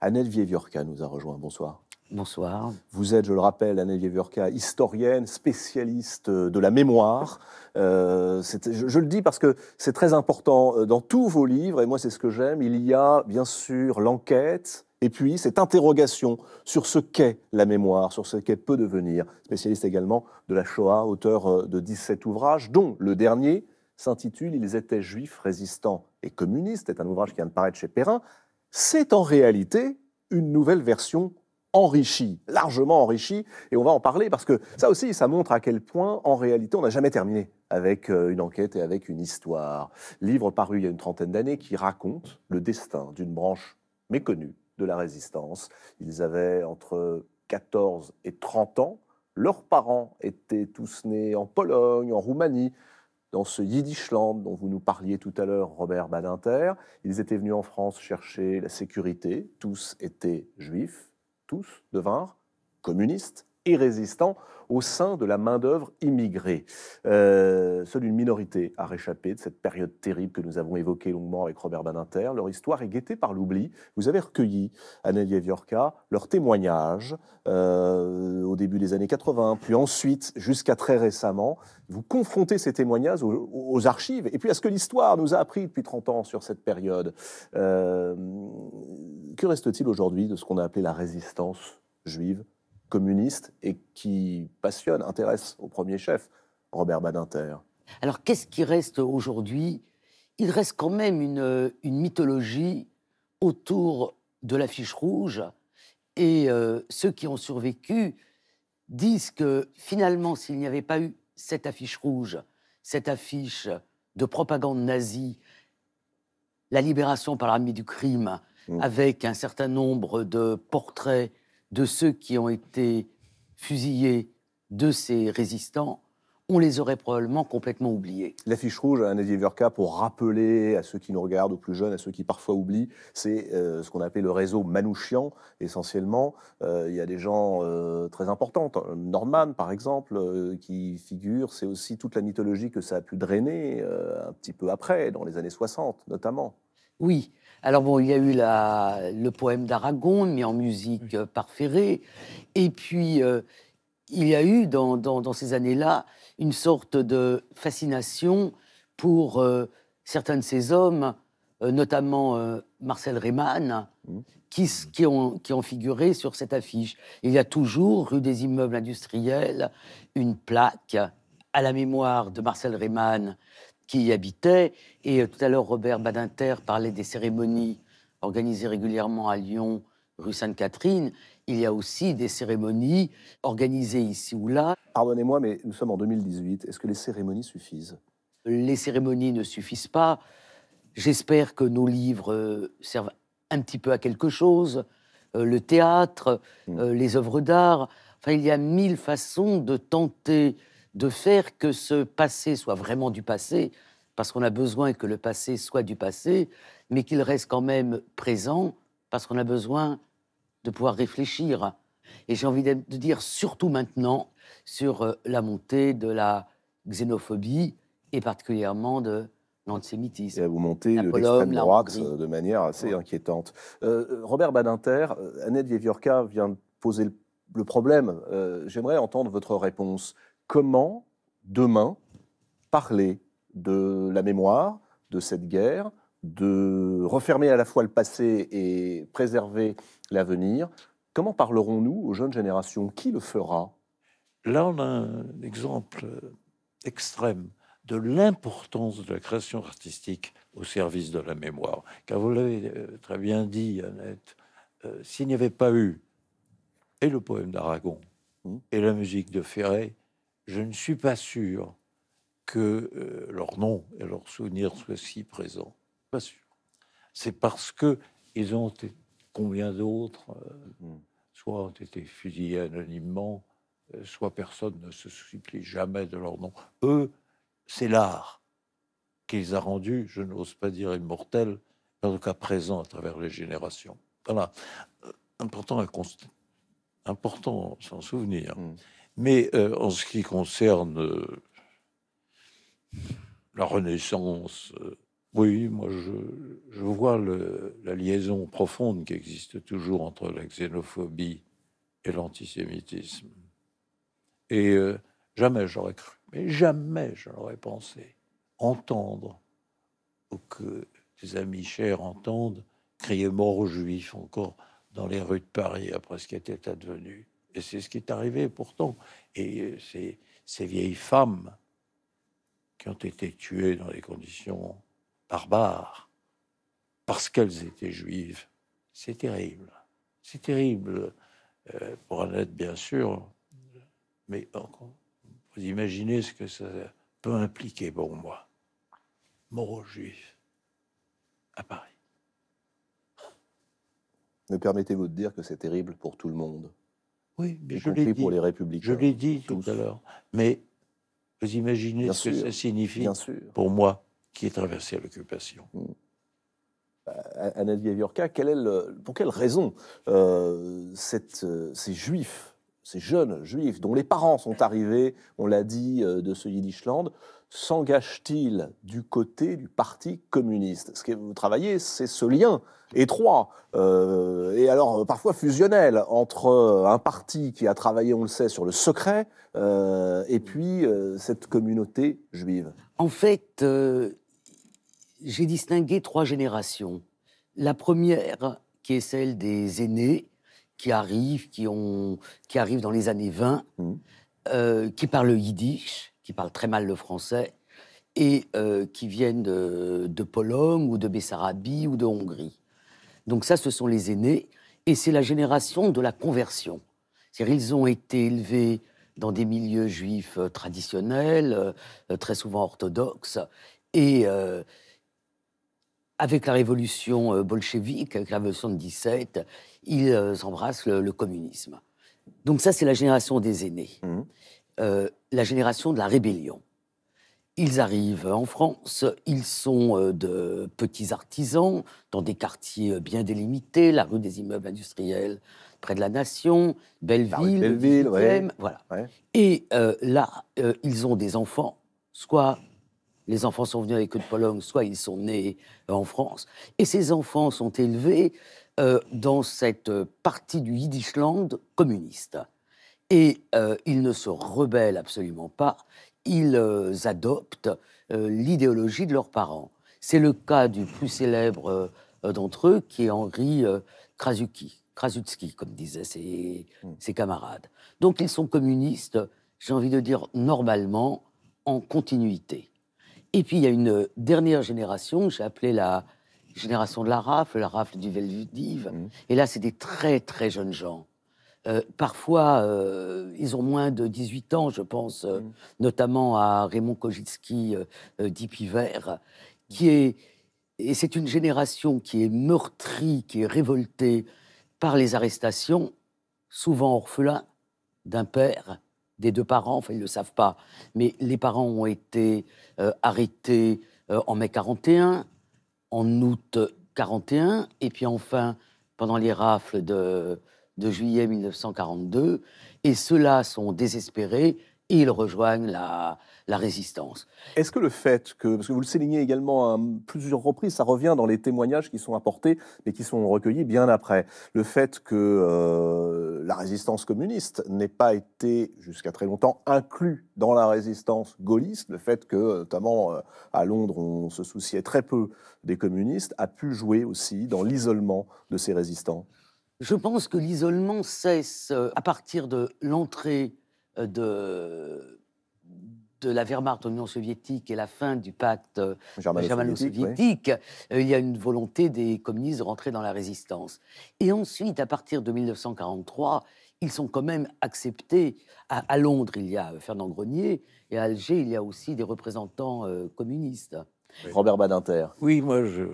Annette Vieviorca nous a rejoint. Bonsoir. Bonsoir. Vous êtes, je le rappelle, Annette Vieviorca, historienne, spécialiste euh, de la mémoire. Euh, je, je, le dis parce que c'est très important euh, dans tous vos livres, et moi c'est ce que j'aime, il y a bien sûr l'enquête, et puis cette interrogation sur ce qu'est la mémoire, sur ce qu'elle peut devenir. Spécialiste également de la Shoah, auteur de 17 ouvrages, dont le dernier s'intitule Ils étaient juifs, résistants et communistes. C'est un ouvrage qui vient de paraître chez Perrin, c'est en réalité une nouvelle version enrichie, largement enrichie, et on va en parler parce que ça aussi, ça montre à quel point, en réalité, on n'a jamais terminé avec euh, une enquête et avec une histoire. Livre paru il y a une trentaine d'années qui raconte le destin d'une branche méconnue de la résistance. Ils avaient entre 14 et 30 ans. Leurs parents étaient tous nés en Pologne, en Roumanie dans ce Yiddishland dont vous nous parliez tout à l'heure, Robert Badinter. Ils étaient venus en France chercher la sécurité, tous étaient juifs, tous devinrent communistes et résistants au sein de la main-d'œuvre immigrée. Euh, seule une minorité a réchappé de cette période terrible que nous avons évoquée longuement avec Robert Badinter. Leur histoire est guettée par l'oubli. Vous avez recueilli, à Viorca leurs témoignages euh, au début des années 80, puis ensuite, jusqu'à très récemment. Vous confrontez ces témoignages aux, archives et puis à ce que l'histoire nous a appris depuis 30 ans sur cette période. Euh, que reste-t-il aujourd'hui de ce qu'on a appelé la résistance juive communiste et qui passionne, intéresse au premier chef Robert Badinter. Alors qu'est-ce qui reste aujourd'hui Il reste quand même une, mythologie autour de l'affiche rouge et euh, ceux qui ont survécu disent que finalement s'il n'y avait pas eu cette affiche rouge, cette affiche de propagande nazie, la libération par l'armée du crime, mmh. avec un certain nombre de portraits de ceux qui ont été fusillés de ces résistants, on les aurait probablement complètement oubliés. L'affiche rouge à Nadia Verka, pour rappeler à ceux qui nous regardent, aux plus jeunes, à ceux qui parfois oublient, c'est euh, ce qu'on appelle le réseau Manouchian, essentiellement. Euh, il y a des gens euh, très importants, Norman par exemple, qui figure. C'est aussi toute la mythologie que ça a pu drainer un petit peu après, dans les années 60 notamment. Oui, alors bon, il y a eu le poème d'Aragon mis en musique euh, par Ferré, et puis euh, il y a eu dans, ces années-là une sorte de fascination pour euh, certains de ces hommes, notamment Marcel Rayman, mmh. qui, ont, figuré sur cette affiche. Il y a toujours, rue des immeubles industriels, une plaque à la mémoire de Marcel Rayman, qui y habitaient. Et euh, tout à l'heure, Robert Badinter parlait des cérémonies organisées régulièrement à Lyon, rue Sainte-Catherine. Il y a aussi des cérémonies organisées ici ou là. Pardonnez-moi, mais nous sommes en 2018. Est-ce que les cérémonies suffisent Les cérémonies ne suffisent pas. J'espère que nos livres euh, servent un petit peu à quelque chose. Euh, le théâtre, mmh. les œuvres d'art. Enfin, il y a mille façons de tenter de faire que ce passé soit vraiment du passé, parce qu'on a besoin que le passé soit du passé, mais qu'il reste quand même présent, parce qu'on a besoin de pouvoir réfléchir. Et j'ai envie de dire surtout maintenant sur euh, la montée de la xénophobie et particulièrement de l'antisémitisme. vous montez de l'extrême droite euh, de manière assez inquiétante. Euh, Robert Badinter, Annette Vieviorka vient de poser le problème. J'aimerais entendre votre réponse comment demain parler de la mémoire, de cette guerre, de refermer à la fois le passé et préserver l'avenir. Comment parlerons-nous aux jeunes générations Qui le fera Là, on a un exemple extrême de l'importance de la création artistique au service de la mémoire. Car vous l'avez euh, très bien dit, Annette, euh, s'il n'y avait pas eu et le poème d'Aragon, mmh. et la musique de Ferré, je ne suis pas sûr que euh, leur nom et leur souvenir soient si présents. Pas sûr. C'est parce que ils ont été, combien d'autres, euh, mm. soit ont été fusillés anonymement, euh, soit personne ne se supplie jamais de leur nom. Eux, c'est l'art qu'ils a rendu, je n'ose pas dire immortel, en tout cas présent à travers les générations. Voilà. Important à constater important s'en souvenir. Mm. Mais euh, en ce qui concerne euh, la Renaissance, euh, oui, moi je, vois la liaison profonde qui existe toujours entre la xénophobie et l'antisémitisme. Et jamais j'aurais cru, mais jamais j'aurais pensé, entendre ou que des amis chers entendent crier mort aux juifs encore dans les rues de Paris après ce qui était advenu. Et c'est ce qui est arrivé pourtant. Et ces, vieilles femmes qui ont été tuées dans des conditions barbares, parce qu'elles étaient juives, c'est terrible. C'est terrible euh, pour un bien sûr, mais vous imaginez ce que ça peut impliquer pour moi. Mort juifs à Paris. Me permettez-vous de dire que c'est terrible pour tout le monde oui, mais je pour les Je l'ai dit tout à l'heure. Mais vous imaginez ce que ça signifie pour moi qui ai traversé l'occupation. Mmh. Euh, Anna pour quelle raison euh, cette, euh, ces juifs, ces jeunes juifs, dont les parents sont arrivés, on l'a dit, de ce Yiddishland, s'engage-t-il du côté du Parti communiste Ce que vous travaillez, c'est ce lien étroit euh, et alors euh, parfois fusionnel entre euh, un parti qui a travaillé, on le sait, sur le secret et puis cette communauté juive. En fait, j'ai distingué trois générations. La première, qui est celle des aînés, qui arrivent, qui, ont, qui dans les années 20, mmh. qui parlent yiddish qui parlent très mal le français et euh, qui viennent de, de, Pologne ou de Bessarabie ou de Hongrie. Donc ça, ce sont les aînés et c'est la génération de la conversion. C'est-à-dire ils ont été élevés dans des milieux juifs euh, traditionnels, euh, très souvent orthodoxes, et avec la révolution bolchevique, avec la révolution de 17, ils embrassent le, communisme. Donc ça, c'est la génération des aînés. Mmh la génération de la rébellion. Ils arrivent en France, ils sont euh, de petits artisans dans des quartiers euh, bien délimités, la rue des immeubles industriels près de la Nation, Belleville, Belleville ouais. voilà. Et euh, là, ils ont des enfants, soit les enfants sont venus avec eux de Pologne, soit ils sont nés en France. Et ces enfants sont élevés dans cette partie du Yiddishland communiste. Et euh, ils ne se rebellent absolument pas, ils euh, adoptent euh, l'idéologie de leurs parents. C'est le cas du plus célèbre d'entre eux, qui est Henri Krasuki, Krasutsky, comme disaient hmm. ses, camarades. Donc ils sont communistes, j'ai envie de dire normalement, en continuité. Et puis il y a une dernière génération, j'ai appelé la génération de la rafle, la rafle du Veldiv. Hmm. Et là, c'est des très très jeunes gens euh, parfois, euh, ils ont moins de 18 ans, je pense euh, mm. notamment à Raymond Kojitski d'Ipiver, qui est, et c'est une génération qui est meurtrie, qui est révoltée par les arrestations, souvent orphelins d'un père, des deux parents, enfin ils ne le savent pas, mais les parents ont été arrêtés en mai 41, en août 41, et puis enfin, pendant les rafles de de juillet 1942, et ceux-là sont désespérés et ils rejoignent la, résistance. Est-ce que le fait que, parce que vous le soulignez également à plusieurs reprises, ça revient dans les témoignages qui sont apportés, mais qui sont recueillis bien après, le fait que euh, la résistance communiste n'ait pas été jusqu'à très longtemps inclus dans la résistance gaulliste, le fait que notamment euh, à Londres on se souciait très peu des communistes, a pu jouer aussi dans l'isolement de ces résistants je pense que l'isolement cesse euh, à partir de l'entrée euh, de, la Wehrmacht en Union soviétique et la fin du pacte euh, germano-soviétique. Il y a une volonté des communistes de rentrer dans la résistance. Et ensuite, à partir de 1943, ils sont quand même acceptés. À, Londres, il y a Fernand Grenier, et à Alger, il y a aussi des représentants communistes. Robert Badinter. Oui, moi, je,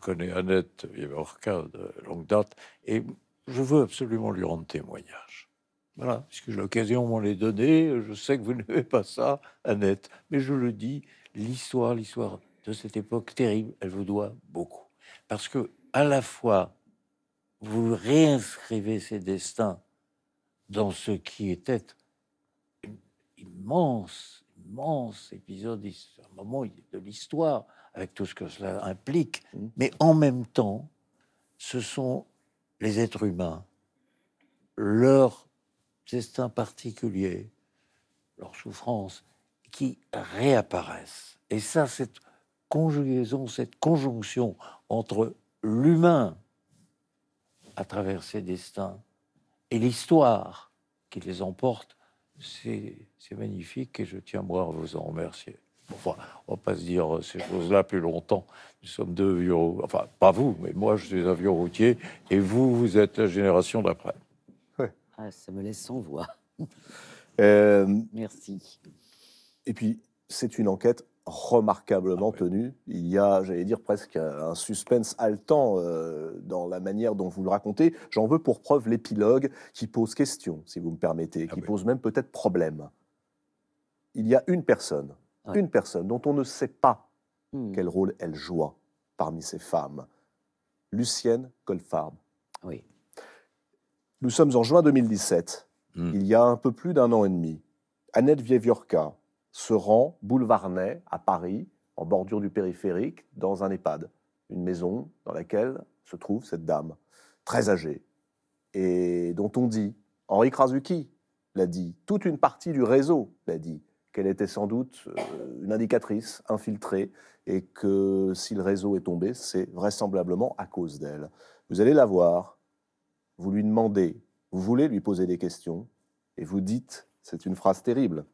connais Annette Vievorka de longue date, et je veux absolument lui rendre témoignage. Voilà, puisque l'occasion m'en est donnée, je sais que vous n'avez pas ça, Annette, mais je le dis, l'histoire, l'histoire de cette époque terrible, elle vous doit beaucoup. Parce que, à la fois, vous réinscrivez ses destins dans ce qui était immense immense épisode, un moment de l'histoire, avec tout ce que cela implique. Mmh. Mais en même temps, ce sont les êtres humains, leur destins particulier, leurs souffrances, qui réapparaissent. Et ça, cette conjugaison, cette conjonction entre l'humain à travers ses destins et l'histoire qui les emporte, c'est magnifique et je tiens moi à vous en remercier. Enfin, on va pas se dire ces choses-là plus longtemps. Nous sommes deux vieux, enfin pas vous, mais moi je suis un vieux routier et vous, vous êtes la génération d'après. Ah, ça me laisse sans voix. Euh, Merci. Et puis, c'est une enquête remarquablement ah tenu. Il y a, j'allais dire, presque un suspense haletant euh, dans la manière dont vous le racontez. J'en veux pour preuve l'épilogue qui pose question, si vous me permettez, ah qui pose même peut-être problème. Il y a une personne, une personne dont on ne sait pas hmm. quel rôle elle joue parmi ces femmes. Lucienne Goldfarb. Oui. Nous sommes en juin 2017. Hmm. Il y a un peu plus d'un an et demi. Annette Vieviorka, se rend boulevard Ney à Paris, en bordure du périphérique, dans un EHPAD, une maison dans laquelle se trouve cette dame, très âgée, et dont on dit, Henri Krasuki l'a dit, toute une partie du réseau l'a dit, qu'elle était sans doute euh, une indicatrice infiltrée et que si le réseau est tombé, c'est vraisemblablement à cause d'elle. Vous allez la voir, vous lui demandez, vous voulez lui poser des questions et vous dites, c'est une phrase terrible,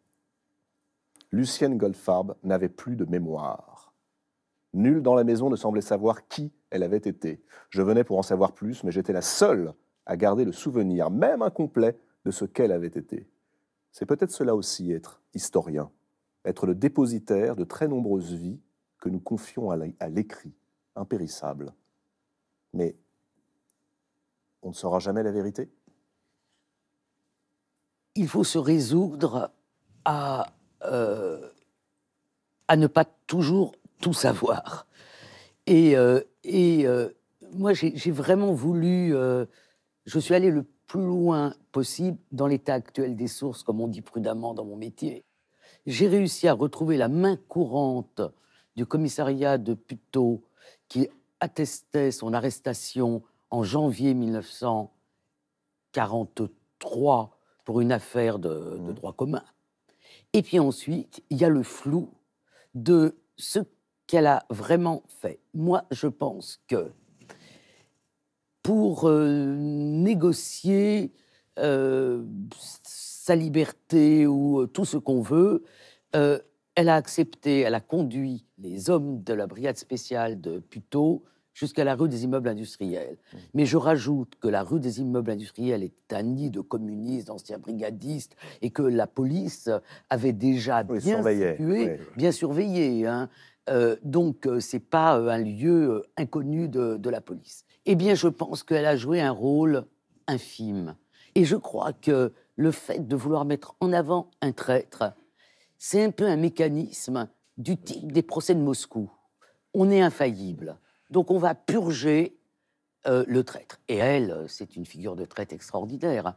Lucienne Goldfarb n'avait plus de mémoire. Nul dans la maison ne semblait savoir qui elle avait été. Je venais pour en savoir plus, mais j'étais la seule à garder le souvenir, même incomplet, de ce qu'elle avait été. C'est peut-être cela aussi être historien, être le dépositaire de très nombreuses vies que nous confions à l'écrit, impérissable. Mais on ne saura jamais la vérité Il faut se résoudre à euh, à ne pas toujours tout savoir. Et, euh, euh, moi, j'ai vraiment voulu. je suis allé le plus loin possible dans l'état actuel des sources, comme on dit prudemment dans mon métier. J'ai réussi à retrouver la main courante du commissariat de Puteaux qui attestait son arrestation en janvier 1943 pour une affaire de, de mmh. droit commun. Et puis ensuite, il y a le flou de ce qu'elle a vraiment fait. Moi, je pense que pour euh, négocier euh, sa liberté ou euh, tout ce qu'on veut, elle a accepté, elle a conduit les hommes de la brigade spéciale de Puteau jusqu'à la rue des immeubles industriels. Mmh. Mais je rajoute que la rue des immeubles industriels est un nid de communistes, d'anciens brigadistes, et que la police avait déjà bien bien surveillé. Hein. Euh, donc ce euh, c'est pas euh, un lieu inconnu de, de, la police. Eh bien, je pense qu'elle a joué un rôle infime. Et je crois que le fait de vouloir mettre en avant un traître, c'est un peu un mécanisme du type des procès de Moscou. On est infaillible. Donc on va purger euh, le traître. Et elle, euh, c'est une figure de traître extraordinaire.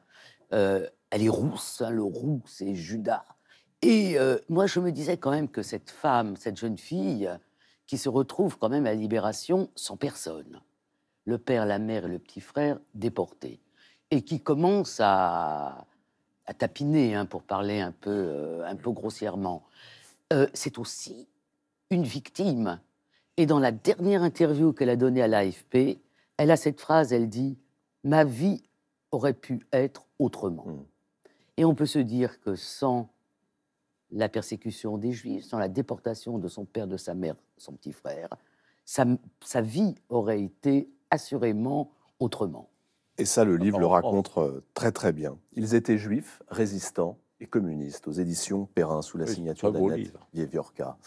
Euh, elle est rousse, hein, le roux, c'est Judas. Et moi, je me disais quand même que cette femme, cette jeune fille, qui se retrouve quand même à Libération sans personne, le père, la mère et le petit frère déportés, et qui commence à, tapiner, hein, pour parler un peu, un peu grossièrement, c'est aussi une victime et dans la dernière interview qu'elle a donnée à l'AFP, elle a cette phrase, elle dit « Ma vie aurait pu être autrement hmm. Et on peut se dire que sans la persécution des Juifs, sans la déportation de son père, de sa mère, son petit frère, sa, sa vie aurait été assurément autrement. Et ça, le livre le raconte euh, très très bien. Ils étaient juifs, résistants et communistes, aux éditions Perrin, sous la signature d'Annette Vieviorka.